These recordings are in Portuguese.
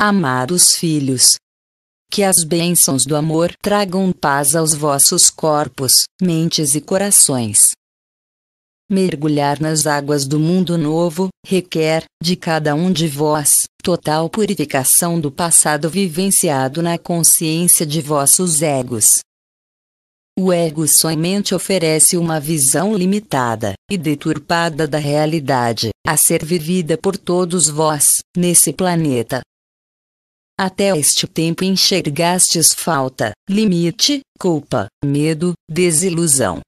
amar os filhos. Que as bênçãos do amor tragam paz aos vossos corpos, mentes e corações. Mergulhar nas águas do mundo novo requer, de cada um de vós, total purificação do passado vivenciado na consciência de vossos egos. O ego somente oferece uma visão limitada e deturpada da realidade a ser vivida por todos vós, nesse planeta, até este tempo enxergastes falta, limite, culpa, medo, desilusão.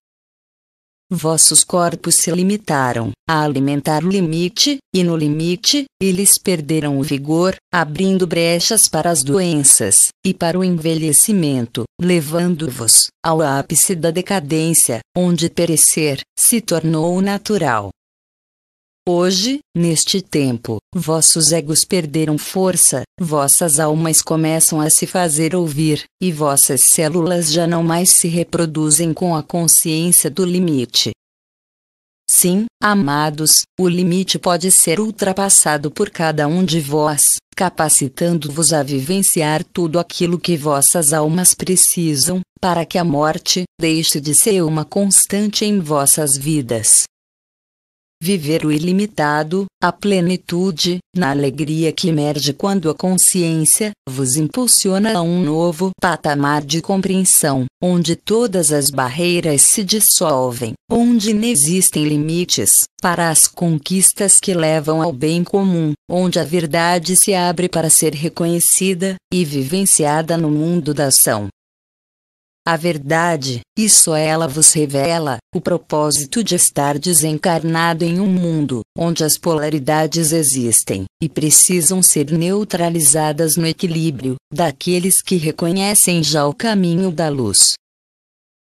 Vossos corpos se limitaram a alimentar o limite, e no limite, eles perderam o vigor, abrindo brechas para as doenças e para o envelhecimento, levando-vos ao ápice da decadência, onde perecer se tornou natural. Hoje, neste tempo, vossos egos perderam força, vossas almas começam a se fazer ouvir, e vossas células já não mais se reproduzem com a consciência do limite. Sim, amados, o limite pode ser ultrapassado por cada um de vós, capacitando-vos a vivenciar tudo aquilo que vossas almas precisam, para que a morte deixe de ser uma constante em vossas vidas viver o ilimitado, a plenitude, na alegria que emerge quando a consciência vos impulsiona a um novo patamar de compreensão, onde todas as barreiras se dissolvem, onde não existem limites para as conquistas que levam ao bem comum, onde a verdade se abre para ser reconhecida e vivenciada no mundo da ação, a verdade, e só é ela vos revela, o propósito de estar desencarnado em um mundo onde as polaridades existem e precisam ser neutralizadas no equilíbrio daqueles que reconhecem já o caminho da luz.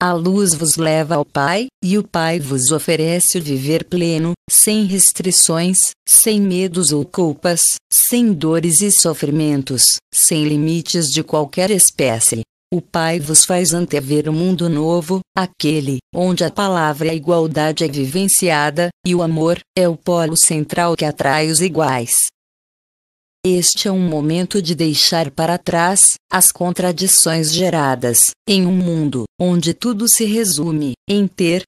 A luz vos leva ao Pai, e o Pai vos oferece o viver pleno, sem restrições, sem medos ou culpas, sem dores e sofrimentos, sem limites de qualquer espécie, o Pai vos faz antever o um mundo novo, aquele onde a palavra a igualdade é vivenciada, e o amor é o polo central que atrai os iguais. Este é um momento de deixar para trás as contradições geradas em um mundo onde tudo se resume em ter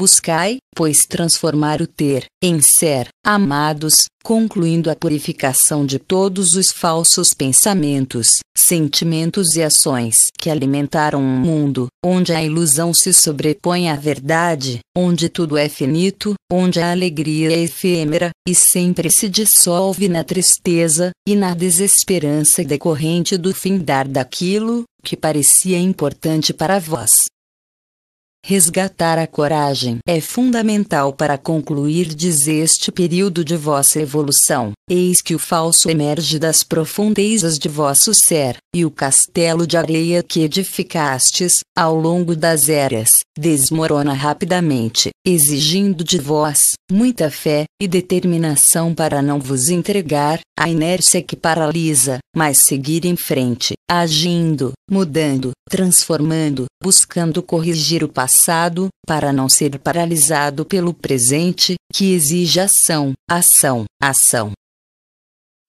Buscai, pois, transformar o ter em ser, amados, concluindo a purificação de todos os falsos pensamentos, sentimentos e ações que alimentaram um mundo, onde a ilusão se sobrepõe à verdade, onde tudo é finito, onde a alegria é efêmera, e sempre se dissolve na tristeza, e na desesperança decorrente do findar daquilo que parecia importante para vós. Resgatar a coragem é fundamental para concluir este período de vossa evolução. Eis que o falso emerge das profundezas de vosso ser, e o castelo de areia que edificastes, ao longo das eras, desmorona rapidamente, exigindo de vós muita fé e determinação para não vos entregar à inércia que paralisa, mas seguir em frente, agindo, mudando, transformando, buscando corrigir o passado, para não ser paralisado pelo presente, que exige ação, ação, ação,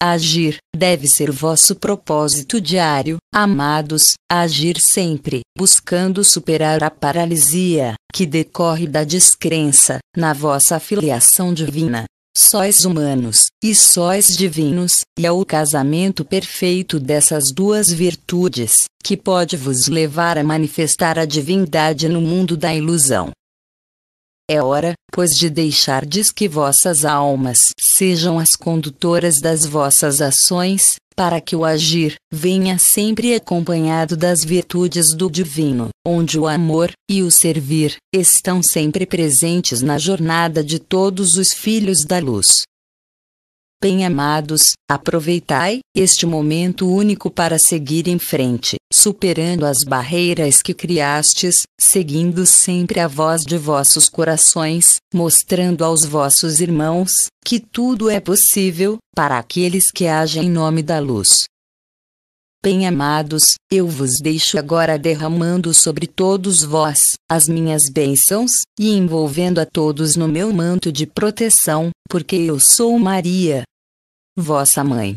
Agir deve ser vosso propósito diário, amados, agir sempre, buscando superar a paralisia que decorre da descrença na vossa filiação divina. Sóis humanos e sóis divinos, e é o casamento perfeito dessas duas virtudes que pode vos levar a manifestar a divindade no mundo da ilusão. É hora, pois, de deixardes que vossas almas sejam as condutoras das vossas ações, para que o agir venha sempre acompanhado das virtudes do divino, onde o amor e o servir estão sempre presentes na jornada de todos os filhos da luz. Bem amados, aproveitai este momento único para seguir em frente, superando as barreiras que criastes, seguindo sempre a voz de vossos corações, mostrando aos vossos irmãos que tudo é possível para aqueles que agem em nome da luz. Bem-amados, eu vos deixo agora derramando sobre todos vós as minhas bênçãos e envolvendo a todos no meu manto de proteção, porque eu sou Maria, Vossa mãe